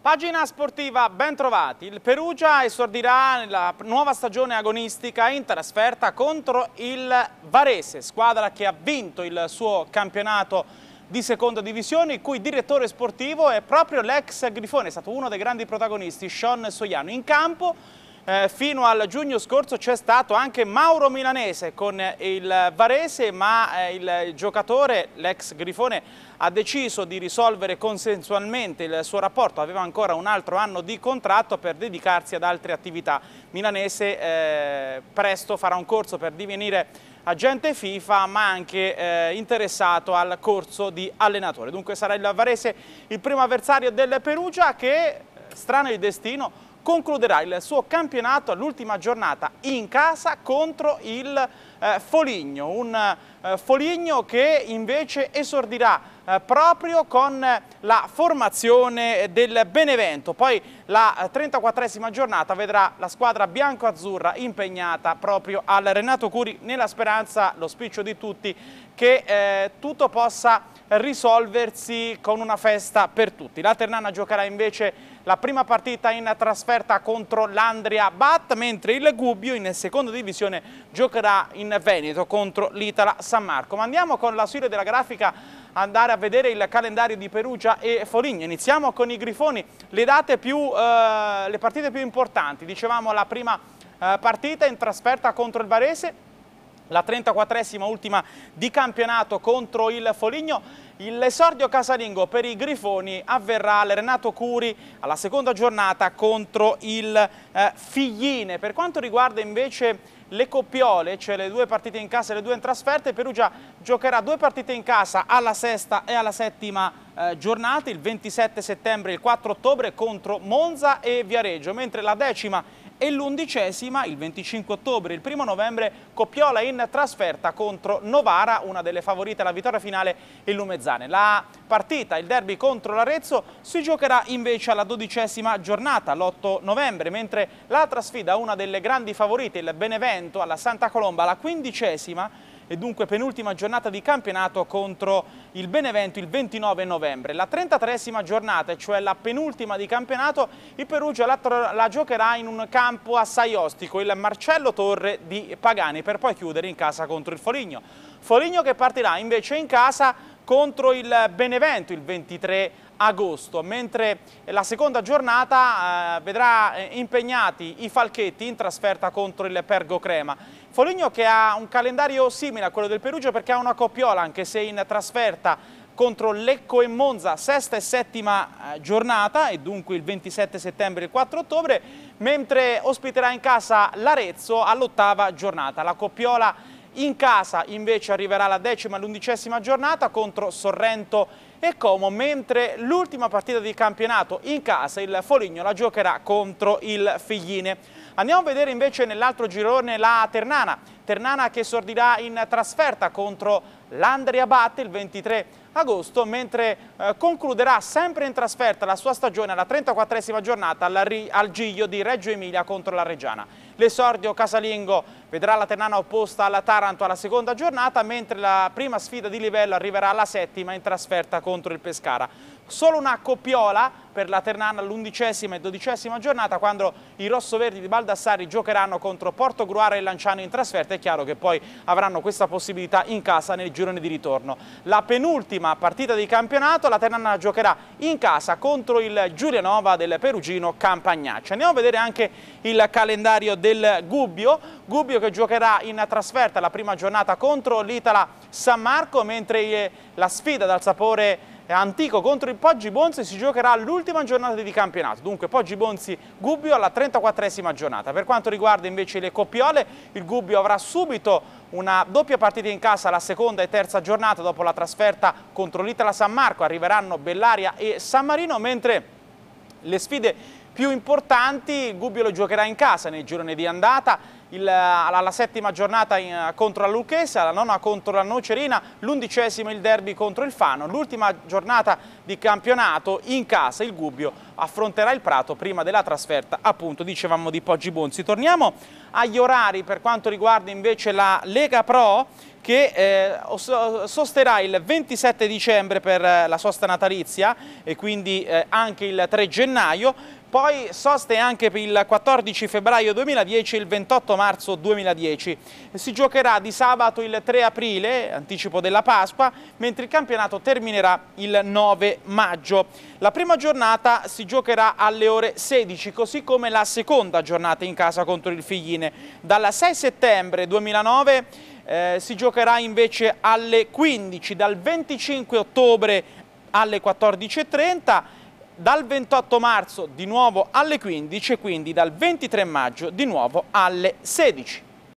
Pagina sportiva, ben trovati. Il Perugia esordirà nella nuova stagione agonistica in trasferta contro il Varese, squadra che ha vinto il suo campionato di seconda divisione, il cui direttore sportivo è proprio l'ex Grifone, è stato uno dei grandi protagonisti, Sean Soiano. In campo eh, fino al giugno scorso c'è stato anche Mauro Milanese con il Varese, ma eh, il giocatore, l'ex Grifone, ha deciso di risolvere consensualmente il suo rapporto, aveva ancora un altro anno di contratto per dedicarsi ad altre attività. Milanese eh, presto farà un corso per divenire agente FIFA ma anche eh, interessato al corso di allenatore. Dunque sarà il Varese il primo avversario del Perugia che, eh, strano il destino, concluderà il suo campionato all'ultima giornata in casa contro il eh, Foligno, un eh, Foligno che invece esordirà eh, proprio con la formazione del Benevento. Poi la 34esima giornata vedrà la squadra bianco-azzurra impegnata proprio al Renato Curi nella speranza, lo spiccio di tutti, che eh, tutto possa risolversi con una festa per tutti. La Ternana giocherà invece la prima partita in trasferta contro l'Andria Bat, mentre il Gubbio in seconda divisione giocherà in in Veneto contro l'Itala San Marco. Ma andiamo con la l'ausilio della grafica andare a vedere il calendario di Perugia e Foligno. Iniziamo con i Grifoni, le, date più, eh, le partite più importanti. Dicevamo la prima eh, partita in trasferta contro il Varese, la 34esima ultima di campionato contro il Foligno. L'esordio casalingo per i Grifoni avverrà al Renato Curi alla seconda giornata contro il eh, Figline. Per quanto riguarda invece le coppiole, cioè le due partite in casa e le due in trasferta. Perugia giocherà due partite in casa alla sesta e alla settima eh, giornata, il 27 settembre e il 4 ottobre contro Monza e Viareggio, mentre la decima e l'undicesima il 25 ottobre, il primo novembre Coppiola in trasferta contro Novara, una delle favorite alla vittoria finale il Lumezzane. La partita, il derby contro l'Arezzo, si giocherà invece alla dodicesima giornata, l'8 novembre, mentre l'altra sfida, una delle grandi favorite, il Benevento alla Santa Colomba, la quindicesima, e dunque penultima giornata di campionato contro il Benevento il 29 novembre. La 33esima giornata, cioè la penultima di campionato, il Perugia la, la giocherà in un campo assai ostico, il Marcello Torre di Pagani, per poi chiudere in casa contro il Foligno. Foligno che partirà invece in casa contro il Benevento il 23 agosto, mentre la seconda giornata eh, vedrà eh, impegnati i Falchetti in trasferta contro il Pergo Crema. Foligno che ha un calendario simile a quello del Perugia perché ha una coppiola, anche se in trasferta contro Lecco e Monza, sesta e settima eh, giornata e dunque il 27 settembre e il 4 ottobre, mentre ospiterà in casa l'Arezzo all'ottava giornata. La coppiola in casa invece arriverà la decima e l'undicesima giornata contro Sorrento e Como, mentre l'ultima partita di campionato in casa il Foligno la giocherà contro il Figline. Andiamo a vedere invece nell'altro girone la Ternana Ternana che esordirà in trasferta contro l'Andrea Batte il 23 agosto, mentre eh, concluderà sempre in trasferta la sua stagione alla 34esima giornata al Giglio di Reggio Emilia contro la Reggiana. L'esordio casalingo vedrà la Ternana opposta alla Taranto alla seconda giornata, mentre la prima sfida di livello arriverà alla settima in trasferta contro il Pescara solo una coppiola per la Ternana all'undicesima e dodicesima giornata quando i rossoverdi di Baldassari giocheranno contro Porto Gruara e Lanciano in trasferta. È chiaro che poi avranno questa possibilità in casa nel girone di ritorno. La penultima partita di campionato la Ternana giocherà in casa contro il Giulianova del Perugino Campagnaccia. Andiamo a vedere anche il calendario del Gubbio. Gubbio che giocherà in trasferta la prima giornata contro l'Itala San Marco mentre la sfida dal sapore Antico contro il Poggi Bonzi si giocherà l'ultima giornata di campionato, dunque Poggi Bonzi Gubbio alla 34esima giornata. Per quanto riguarda invece le coppiole, il Gubbio avrà subito una doppia partita in casa la seconda e terza giornata dopo la trasferta contro l'Itala San Marco, arriveranno Bellaria e San Marino, mentre le sfide più importanti, il Gubbio lo giocherà in casa nel girone di andata, il, eh, alla settima giornata in, eh, contro la Lucchese, la nona contro la Nocerina, l'undicesima il derby contro il Fano, l'ultima giornata di campionato in casa il Gubbio affronterà il Prato prima della trasferta appunto dicevamo di Poggi Bonzi. Torniamo agli orari per quanto riguarda invece la Lega Pro che eh, sosterrà il 27 dicembre per eh, la sosta natalizia e quindi eh, anche il 3 gennaio poi soste anche per il 14 febbraio 2010 e il 28 marzo 2010. Si giocherà di sabato il 3 aprile, anticipo della Pasqua, mentre il campionato terminerà il 9 maggio. La prima giornata si giocherà alle ore 16, così come la seconda giornata in casa contro il Figline. Dalla 6 settembre 2009 eh, si giocherà invece alle 15, dal 25 ottobre alle 14.30 dal 28 marzo di nuovo alle 15 e quindi dal 23 maggio di nuovo alle 16.